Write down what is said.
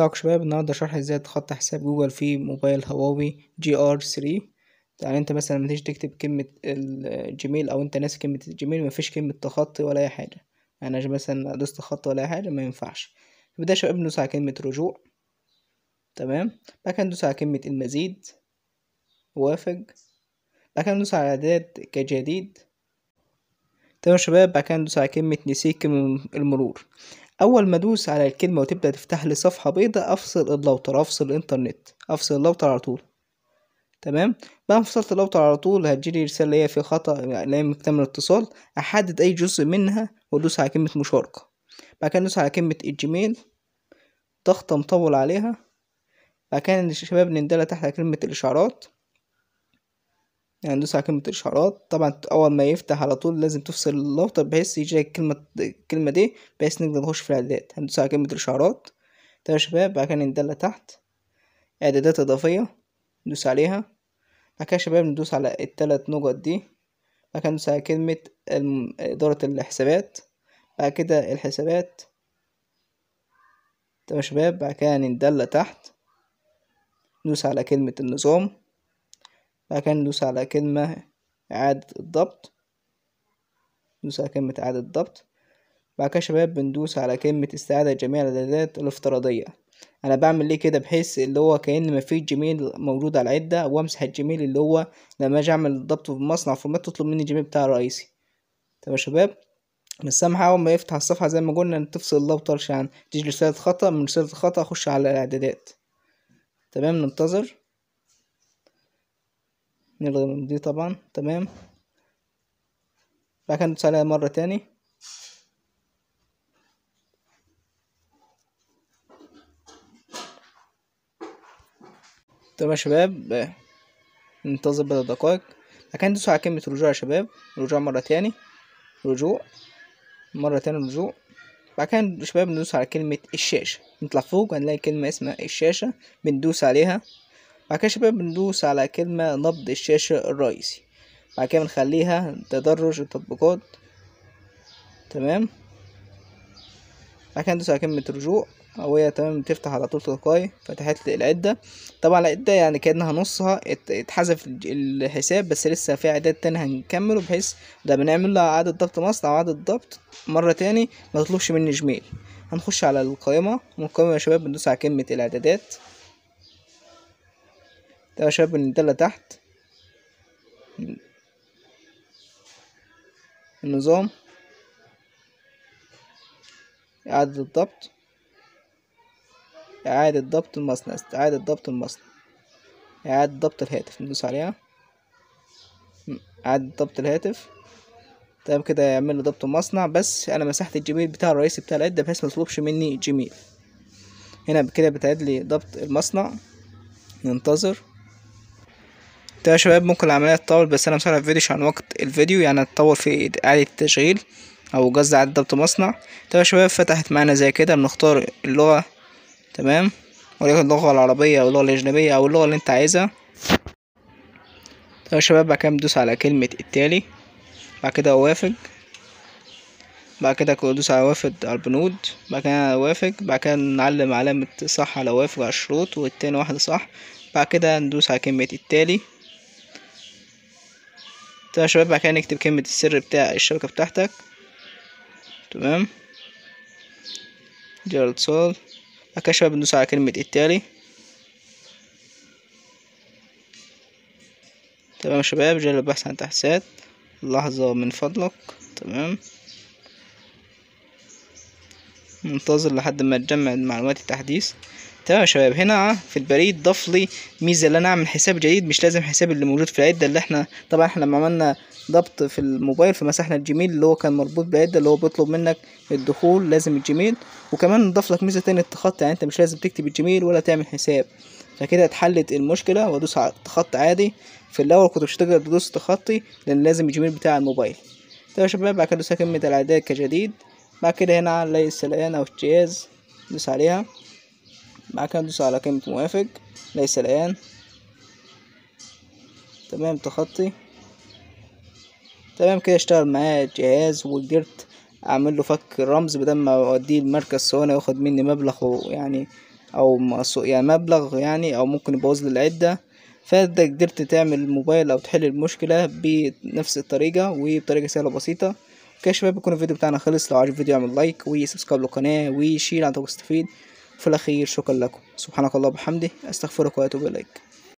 ازيكم شباب النهارده شرح ازاي تخطي حساب جوجل في موبايل هواوي جي ار 3 يعني انت مثلا لما تكتب كلمه الجيميل او انت ناسي كلمه الجيميل مفيش كلمه تخطي ولا اي حاجه يعني انا يعني مثلا دوست خط ولا اي حاجه ما ينفعش في شباب ندوس على كلمه رجوع تمام بعد كده ندوس على كلمه المزيد وافق بعد كده ندوس على اعداد كجديد تمام طيب شباب بعد كده ندوس على كلمة نسيك المرور اول ما ادوس على الكلمه وتبدا تفتح لي صفحه بيضاء افصل اللوتر افصل الانترنت افصل اللوتر على طول تمام بعد ما فصلت اللوتر على طول هتجيلي رساله هي في خطا يعني لا يمكن الاتصال احدد اي جزء منها وادوس على كلمه مشاركه بعد كده ندوس على كلمه الجيميل ضغطه مطول عليها بعد كده الشباب نندلة تحت كلمه الاشعارات هندوس يعني على كلمة إشعارات طبعا أول ما يفتح على طول لازم تفصل الراوتر بحيث يجي الكلمة الكلمة دي بحيث نقدر نخش في الإعدادات هندوس على كلمة الإشعارات تمام يا شباب بعد كده ندلة تحت إعدادات إضافية ندوس عليها بعد كده يا شباب ندوس على التلات نقط دي بعد كده ندوس على كلمة إدارة الحسابات بعد كده الحسابات تمام يا شباب بعد كده ندله تحت ندوس على كلمة النظام بعد كده ندوس على كلمة إعادة الضبط ندوس على كلمة إعادة الضبط بعد كده شباب بندوس على كلمة استعادة جميع الإعدادات الافتراضية أنا بعمل ليه كده بحيث اللي هو كأن مفيش جيميل موجود على العدة وأمسح الجيميل اللي هو لما أجي أعمل الضبط في مصنع فورمات تطلب مني الجيميل بتاع الرئيسي تمام يا شباب بس سامحة أول ما يفتح الصفحة زي ما قلنا تفصل الله وطرش عن تيجي رسالة خطأ من رسالة الخطأ أخش على الإعدادات تمام ننتظر نلغي من دي طبعا تمام بعد كده ندوس عليها مرة تاني تمام يا شباب ننتظر بضع دقايق بعد كده ندوس على كلمة رجوع يا شباب رجوع مرة تاني رجوع مرة تاني رجوع بعد كده يا شباب ندوس على كلمة الشاشة نطلع فوق هنلاقي كلمة اسمها الشاشة بندوس عليها بعد كده شباب بندوس على كلمة نبض الشاشة الرئيسي بعد كده بنخليها تدرج التطبيقات تمام بعد كده ندوس على كلمة رجوع أو هي تمام بتفتح على طول تلقائي فتحت العدة طبعا العدة يعني كأنها نصها اتحذف الحساب بس لسه في اعداد تاني هنكمله بحيث ده بنعمل لها إعادة ضبط مصنع أو ضبط مرة تاني متطلبش مني جميل هنخش على القائمة من القائمة يا شباب بندوس على كلمة الإعدادات ده شايف ان ده تحت النظام إعادة الضبط إعادة ضبط المصنع إعادة ضبط المصنع إعادة ضبط الهاتف ندوس عليها إعادة ضبط الهاتف تمام طيب كده يعمل لي ضبط المصنع بس أنا مسحت الجيميل بتاع الرئيسي بتاع العدة بحيث مطلوبش مني جيميل هنا كده بتعيد لي ضبط المصنع ننتظر طيب يا شباب ممكن العملية تطول بس أنا مسرع الفيديو عشان وقت الفيديو يعني هتطول في إعادة التشغيل أو جزء إعادة ضبط مصنع طيب يا شباب فتحت معانا زي كده بنختار اللغة تمام وليكن اللغة العربية أو اللغة الأجنبية أو اللغة اللي أنت عايزها طيب يا شباب بعد كده بندوس على كلمة التالي بعد كده أوافق بعد كده ادوس على وافد على البنود بعد كده اوافق بعد كده نعلم علامة صح على وافق على الشروط والتاني واحدة صح بعد كده ندوس على كلمة التالي طيب يا شباب بعد كده نكتب كلمة السر بتاع الشبكة بتاعتك تمام جرالد الاتصال بعد كده يا شباب ندوس على كلمة التالي تمام يا شباب جرب البحث عن تحسات لحظة من فضلك تمام ننتظر لحد ما تجمع معلومات التحديث تمام يا شباب هنا في البريد ضاف لي ميزه ان انا اعمل حساب جديد مش لازم حساب اللي موجود في العده اللي احنا طبعا احنا لما عملنا ضبط في الموبايل فمسحنا الجيميل اللي هو كان مربوط بالعده اللي هو بيطلب منك الدخول لازم الجيميل وكمان ضاف لك ميزه تانية التخطي يعني انت مش لازم تكتب الجيميل ولا تعمل حساب فكده اتحلت المشكله وادوس على التخط عادي في الاول كنت مش هتقدر تدوس تخطي لان لازم الجيميل بتاع الموبايل طيب يا شباب بعد كده دوس كلمه العداد كجديد بعد كده هنا على السلقان او الجهاز دوس عليها معاك كده دوس على كلمة موافق ليس الآن تمام تخطي تمام كده اشتغل معايا الجهاز وقدرت اعمل له فك الرمز بدل ما اوديه المركز صهيوني ياخد مني مبلغ يعني او يعني مبلغ يعني او ممكن يبوظ لي العده فانت قدرت تعمل الموبايل او تحل المشكله بنفس الطريقه وبطريقه سهله وبسيطة كده يا شباب يكون الفيديو بتاعنا خلص لو عجب الفيديو اعمل لايك وسبسكرايب للقناه وشير عشان تستفيد في الأخير شكرا لكم سبحانك الله وبحمده أستغفرك وأتوب إليك